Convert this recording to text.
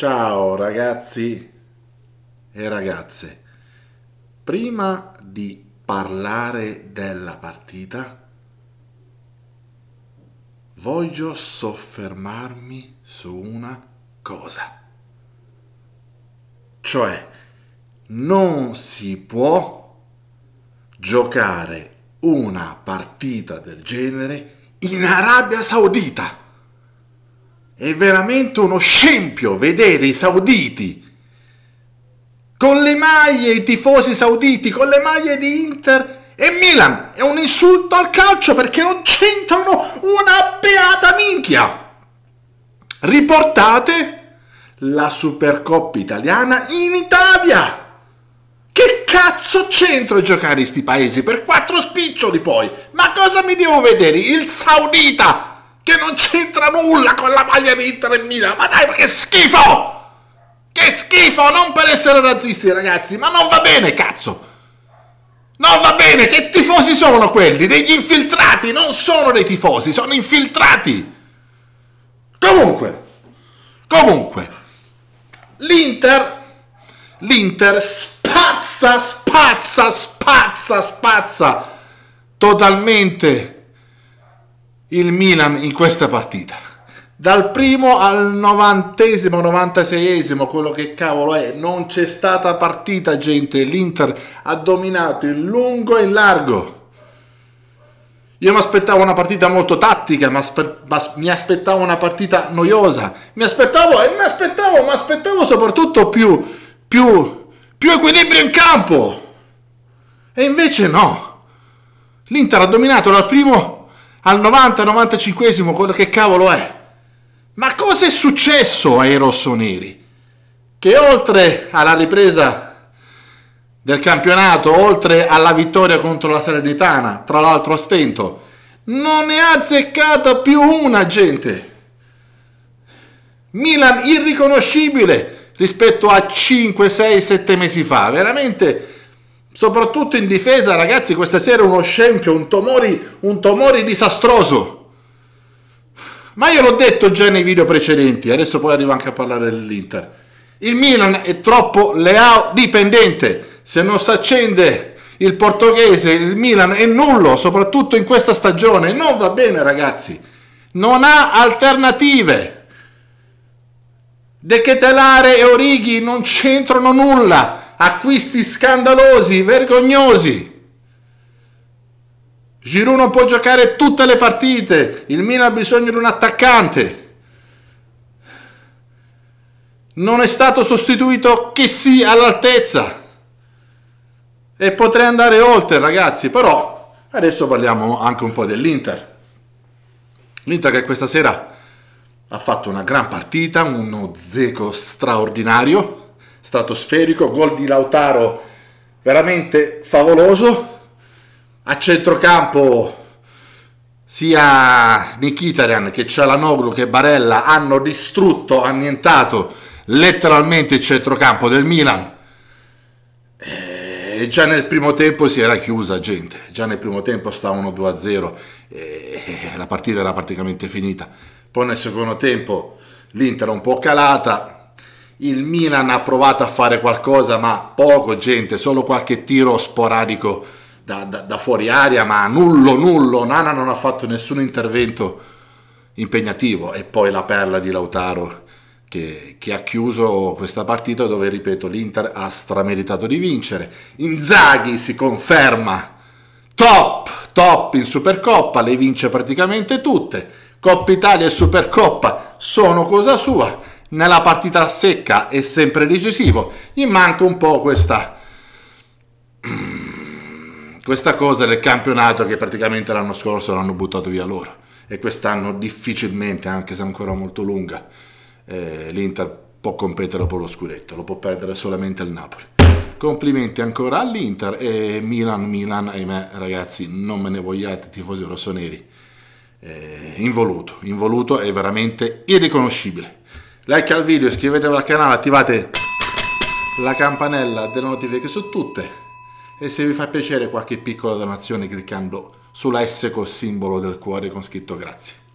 Ciao ragazzi e ragazze, prima di parlare della partita voglio soffermarmi su una cosa, cioè non si può giocare una partita del genere in Arabia Saudita. È veramente uno scempio vedere i sauditi con le maglie, i tifosi sauditi con le maglie di Inter e Milan. È un insulto al calcio perché non c'entrano una beata minchia. Riportate la Supercoppa italiana in Italia. Che cazzo c'entra giocare in questi paesi per quattro spiccioli poi? Ma cosa mi devo vedere? Il saudita che non c'entra nulla con la maglia di Inter Milan. Ma dai, ma che schifo! Che schifo! Non per essere razzisti, ragazzi, ma non va bene, cazzo! Non va bene, che tifosi sono quelli? Degli infiltrati, non sono dei tifosi, sono infiltrati! Comunque, comunque, l'Inter, l'Inter spazza, spazza, spazza, spazza totalmente il Milan in questa partita. Dal primo al novantesimo, novantaseiesimo, quello che cavolo è, non c'è stata partita, gente. L'Inter ha dominato in lungo e in largo. Io mi aspettavo una partita molto tattica, ma mi aspettavo una partita noiosa. Mi aspettavo e mi aspettavo, ma aspettavo soprattutto più, più, più equilibrio in campo. E invece no. L'Inter ha dominato dal primo al 90-95esimo quello che cavolo è. Ma cosa è successo ai rossoneri? Che oltre alla ripresa del campionato, oltre alla vittoria contro la Salernitana, tra l'altro a stento, non ne ha azzeccata più una, gente. Milan irriconoscibile rispetto a 5, 6, 7 mesi fa, veramente soprattutto in difesa, ragazzi, questa sera uno scempio, un Tomori, un Tomori disastroso. Ma io l'ho detto già nei video precedenti, adesso poi arrivo anche a parlare dell'Inter. Il Milan è troppo Leao dipendente, se non si accende il portoghese, il Milan è nullo, soprattutto in questa stagione, non va bene ragazzi, non ha alternative. De Ketelare e Orighi non c'entrano nulla, acquisti scandalosi, vergognosi. Giroud non può giocare tutte le partite, il Milan ha bisogno di un attaccante. Non è stato sostituito che sì all'altezza. E potrei andare oltre ragazzi, però adesso parliamo anche un po' dell'Inter. L'Inter che questa sera ha fatto una gran partita, uno zeco straordinario, stratosferico, gol di Lautaro veramente favoloso, a centrocampo sia Nikitarian che Cialanoglu che Barella hanno distrutto, annientato letteralmente il centrocampo del Milan. E eh, già nel primo tempo si era chiusa gente, già nel primo tempo stavano 2-0 e eh, la partita era praticamente finita. Poi nel secondo tempo l'Inter un po' calata, il Milan ha provato a fare qualcosa, ma poco gente, solo qualche tiro sporadico da, da, da fuori aria, ma nullo, nullo. Nana non ha fatto nessun intervento impegnativo. E poi la perla di Lautaro che, che ha chiuso questa partita dove, ripeto, l'Inter ha strameritato di vincere. Inzaghi si conferma top, top in Supercoppa, le vince praticamente tutte. Coppa Italia e Supercoppa sono cosa sua nella partita secca è sempre decisivo, gli manca un po' questa, questa cosa del campionato che praticamente l'anno scorso l'hanno buttato via loro e quest'anno difficilmente, anche se ancora molto lunga, eh, l'Inter può competere per lo scudetto, lo può perdere solamente il Napoli. Complimenti ancora all'Inter e Milan, Milan, ahimè ragazzi, non me ne vogliate tifosi rossoneri, eh, involuto, involuto è veramente irriconoscibile like al video, iscrivetevi al canale, attivate la campanella delle notifiche su tutte e se vi fa piacere qualche piccola donazione cliccando sulla S col simbolo del cuore con scritto grazie.